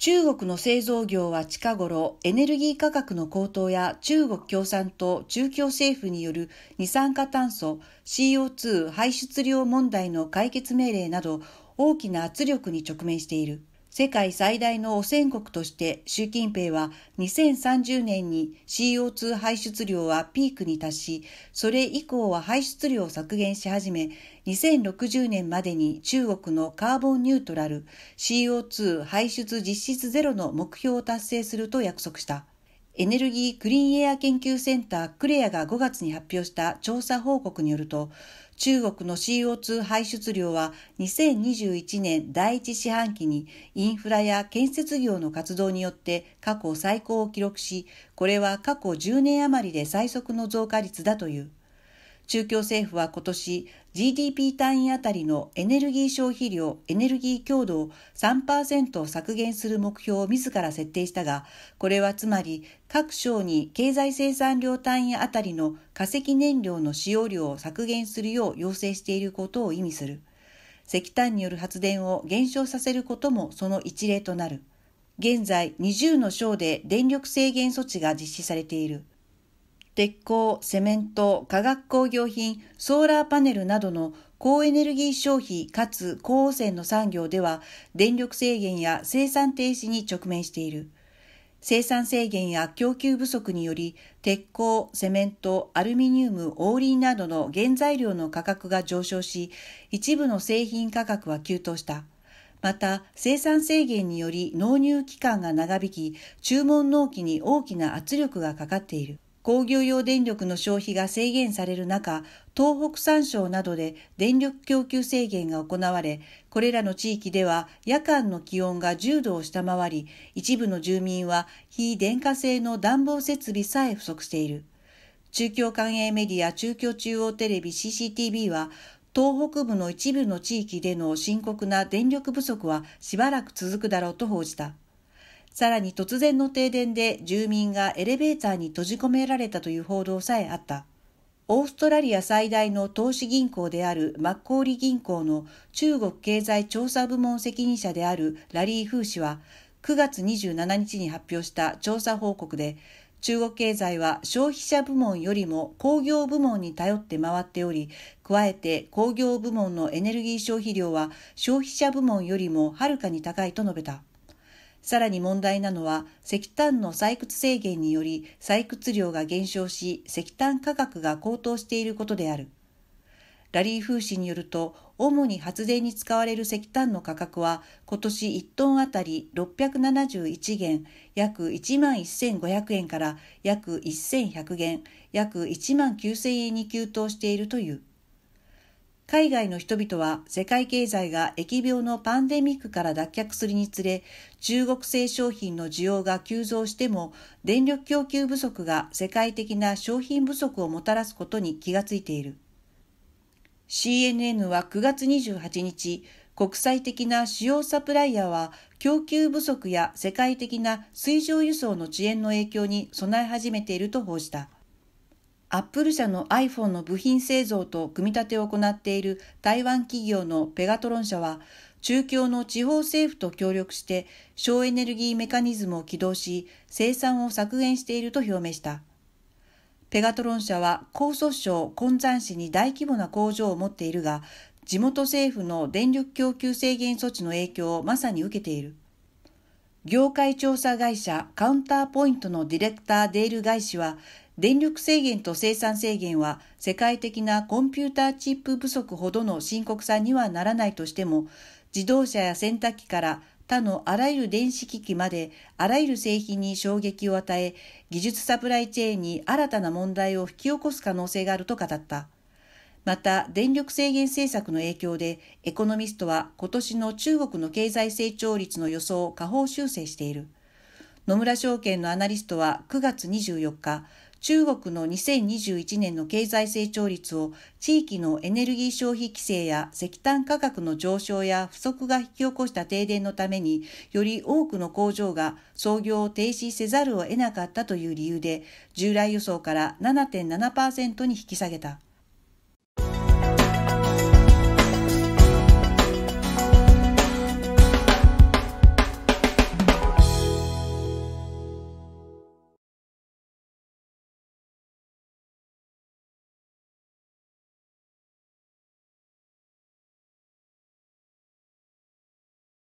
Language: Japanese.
中国の製造業は近頃エネルギー価格の高騰や中国共産党中共政府による二酸化炭素 CO2 排出量問題の解決命令など大きな圧力に直面している。世界最大の汚染国として習近平は2030年に CO2 排出量はピークに達し、それ以降は排出量を削減し始め、2060年までに中国のカーボンニュートラル CO2 排出実質ゼロの目標を達成すると約束した。エネルギー・クリーンエア研究センタークレアが5月に発表した調査報告によると、中国の CO2 排出量は2021年第1四半期にインフラや建設業の活動によって過去最高を記録し、これは過去10年余りで最速の増加率だという。中共政府は今年 GDP 単位あたりのエネルギー消費量、エネルギー強度を3%削減する目標を自ら設定したが、これはつまり各省に経済生産量単位あたりの化石燃料の使用量を削減するよう要請していることを意味する。石炭による発電を減少させることもその一例となる。現在20の省で電力制限措置が実施されている。鉄鋼、セメント、化学工業品、ソーラーパネルなどの高エネルギー消費かつ高汚染の産業では電力制限や生産停止に直面している。生産制限や供給不足により鉄鋼、セメント、アルミニウム、オーリンなどの原材料の価格が上昇し、一部の製品価格は急騰した。また、生産制限により納入期間が長引き、注文納期に大きな圧力がかかっている。工業用電力の消費が制限される中、東北山省などで電力供給制限が行われ、これらの地域では夜間の気温が10度を下回り、一部の住民は非電化製の暖房設備さえ不足している。中京官営メディア中京中央テレビ CCTV は、東北部の一部の地域での深刻な電力不足はしばらく続くだろうと報じた。さらに突然の停電で住民がエレベーターに閉じ込められたという報道さえあった。オーストラリア最大の投資銀行であるマッコーリ銀行の中国経済調査部門責任者であるラリー・フー氏は9月27日に発表した調査報告で中国経済は消費者部門よりも工業部門に頼って回っており、加えて工業部門のエネルギー消費量は消費者部門よりもはるかに高いと述べた。さらに問題なのは石炭の採掘制限により採掘量が減少し石炭価格が高騰していることである。ラリー・フー氏によると主に発電に使われる石炭の価格は今年1トンあたり671元約1万1500円から約1100元約1万9000円に急騰しているという。海外の人々は世界経済が疫病のパンデミックから脱却するにつれ、中国製商品の需要が急増しても、電力供給不足が世界的な商品不足をもたらすことに気がついている。CNN は9月28日、国際的な主要サプライヤーは供給不足や世界的な水上輸送の遅延の影響に備え始めていると報じた。アップル社の iPhone の部品製造と組み立てを行っている台湾企業のペガトロン社は、中共の地方政府と協力して省エネルギーメカニズムを起動し、生産を削減していると表明した。ペガトロン社は江蘇省金山市に大規模な工場を持っているが、地元政府の電力供給制限措置の影響をまさに受けている。業界調査会社カウンターポイントのディレクターデール・外資は、電力制限と生産制限は世界的なコンピューターチップ不足ほどの深刻さにはならないとしても、自動車や洗濯機から他のあらゆる電子機器まであらゆる製品に衝撃を与え、技術サプライチェーンに新たな問題を引き起こす可能性があると語った。また、電力制限政策の影響で、エコノミストは今年の中国の経済成長率の予想を下方修正している。野村証券のアナリストは9月24日、中国の2021年の経済成長率を地域のエネルギー消費規制や石炭価格の上昇や不足が引き起こした停電のためにより多くの工場が操業を停止せざるを得なかったという理由で従来予想から7.7%に引き下げた。